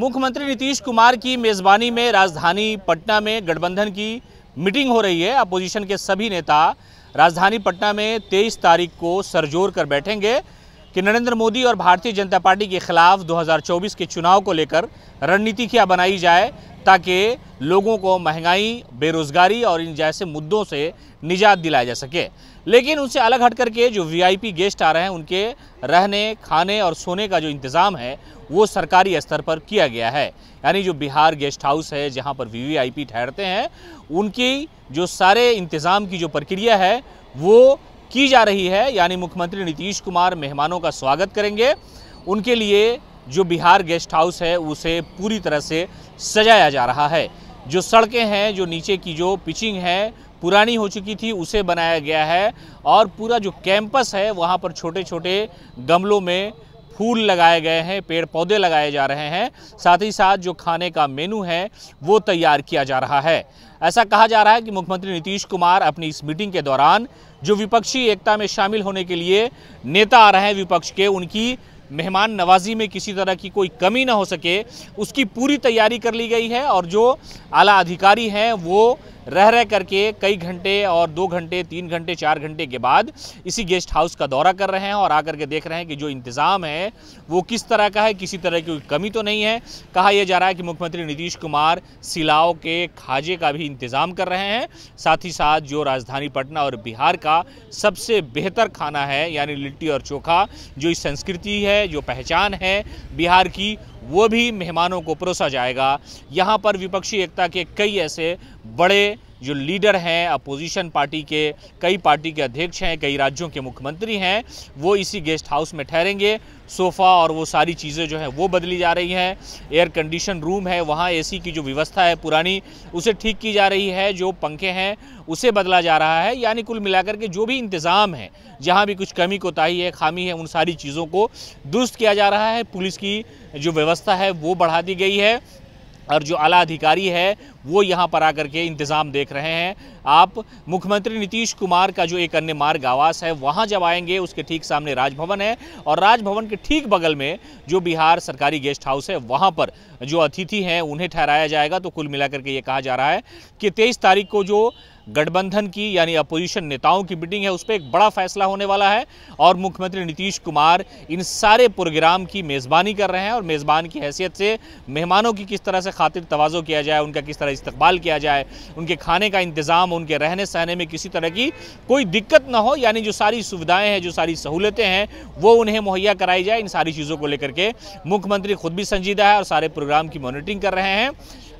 मुख्यमंत्री नीतीश कुमार की मेज़बानी में राजधानी पटना में गठबंधन की मीटिंग हो रही है अपोजिशन के सभी नेता राजधानी पटना में 23 तारीख को सरजोर कर बैठेंगे कि नरेंद्र मोदी और भारतीय जनता पार्टी के खिलाफ 2024 के चुनाव को लेकर रणनीति क्या बनाई जाए ताकि लोगों को महंगाई बेरोजगारी और इन जैसे मुद्दों से निजात दिलाया जा सके लेकिन उनसे अलग हट करके जो वीआईपी गेस्ट आ रहे हैं उनके रहने खाने और सोने का जो इंतज़ाम है वो सरकारी स्तर पर किया गया है यानी जो बिहार गेस्ट हाउस है जहाँ पर वी ठहरते हैं उनकी जो सारे इंतज़ाम की जो प्रक्रिया है वो की जा रही है यानी मुख्यमंत्री नीतीश कुमार मेहमानों का स्वागत करेंगे उनके लिए जो बिहार गेस्ट हाउस है उसे पूरी तरह से सजाया जा रहा है जो सड़कें हैं जो नीचे की जो पिचिंग है पुरानी हो चुकी थी उसे बनाया गया है और पूरा जो कैंपस है वहाँ पर छोटे छोटे गमलों में फूल लगाए गए हैं पेड़ पौधे लगाए जा रहे हैं साथ ही साथ जो खाने का मेनू है वो तैयार किया जा रहा है ऐसा कहा जा रहा है कि मुख्यमंत्री नीतीश कुमार अपनी इस मीटिंग के दौरान जो विपक्षी एकता में शामिल होने के लिए नेता आ रहे हैं विपक्ष के उनकी मेहमान नवाजी में किसी तरह की कोई कमी ना हो सके उसकी पूरी तैयारी कर ली गई है और जो आला अधिकारी हैं वो रह रह करके कई घंटे और दो घंटे तीन घंटे चार घंटे के बाद इसी गेस्ट हाउस का दौरा कर रहे हैं और आकर के देख रहे हैं कि जो इंतज़ाम है वो किस तरह का है किसी तरह की कमी तो नहीं है कहा यह जा रहा है कि मुख्यमंत्री नीतीश कुमार सिलाव के खाजे का भी इंतज़ाम कर रहे हैं साथ ही साथ जो राजधानी पटना और बिहार का सबसे बेहतर खाना है यानी लिट्टी और चोखा जो इस संस्कृति है जो पहचान है बिहार की वो भी मेहमानों को परोसा जाएगा यहाँ पर विपक्षी एकता के कई ऐसे बड़े जो लीडर हैं अपोजिशन पार्टी के कई पार्टी के अध्यक्ष हैं कई राज्यों के मुख्यमंत्री हैं वो इसी गेस्ट हाउस में ठहरेंगे सोफ़ा और वो सारी चीज़ें जो हैं वो बदली जा रही हैं एयर कंडीशन रूम है वहाँ एसी की जो व्यवस्था है पुरानी उसे ठीक की जा रही है जो पंखे हैं उसे बदला जा रहा है यानी कुल मिलाकर के जो भी इंतज़ाम है जहाँ भी कुछ कमी कोताही है खामी है उन सारी चीज़ों को दुरुस्त किया जा रहा है पुलिस की जो व्यवस्था है वो बढ़ा दी गई है और जो आला अधिकारी है वो यहाँ पर आकर के इंतज़ाम देख रहे हैं आप मुख्यमंत्री नीतीश कुमार का जो एक अन्य मार्ग आवास है वहाँ जब आएंगे उसके ठीक सामने राजभवन है और राजभवन के ठीक बगल में जो बिहार सरकारी गेस्ट हाउस है वहाँ पर जो अतिथि हैं उन्हें ठहराया जाएगा तो कुल मिलाकर के ये कहा जा रहा है कि तेईस तारीख को जो गठबंधन की यानी अपोजिशन नेताओं की मीटिंग है उस पर एक बड़ा फैसला होने वाला है और मुख्यमंत्री नीतीश कुमार इन सारे प्रोग्राम की मेज़बानी कर रहे हैं और मेज़बान की हैसियत से मेहमानों की किस तरह से खातिर तोज़ो किया जाए उनका किस तरह इस्तबाल किया जाए उनके खाने का इंतज़ाम उनके रहने सहने में किसी तरह की कोई दिक्कत ना हो यानी जो सारी सुविधाएँ हैं जो सारी सहूलतें हैं वो उन्हें मुहैया कराई जाए इन सारी चीज़ों को लेकर के मुख्यमंत्री खुद भी संजीदा है और सारे प्रोग्राम की मॉनिटरिंग कर रहे हैं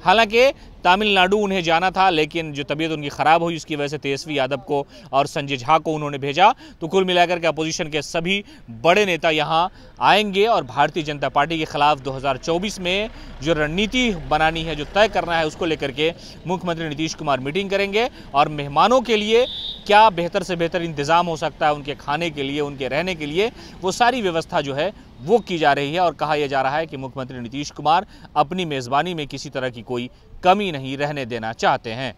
हालांकि तमिलनाडु उन्हें जाना था लेकिन जो तबीयत उनकी ख़राब हुई उसकी वजह से तेजस्वी यादव को और संजय झा को उन्होंने भेजा तो कुल मिलाकर के अपोजिशन के सभी बड़े नेता यहाँ आएंगे और भारतीय जनता पार्टी के खिलाफ 2024 में जो रणनीति बनानी है जो तय करना है उसको लेकर के मुख्यमंत्री नीतीश कुमार मीटिंग करेंगे और मेहमानों के लिए क्या बेहतर से बेहतर इंतज़ाम हो सकता है उनके खाने के लिए उनके रहने के लिए वो सारी व्यवस्था जो है वो की जा रही है और कहा यह जा रहा है कि मुख्यमंत्री नीतीश कुमार अपनी मेज़बानी में किसी तरह की कोई कमी नहीं रहने देना चाहते हैं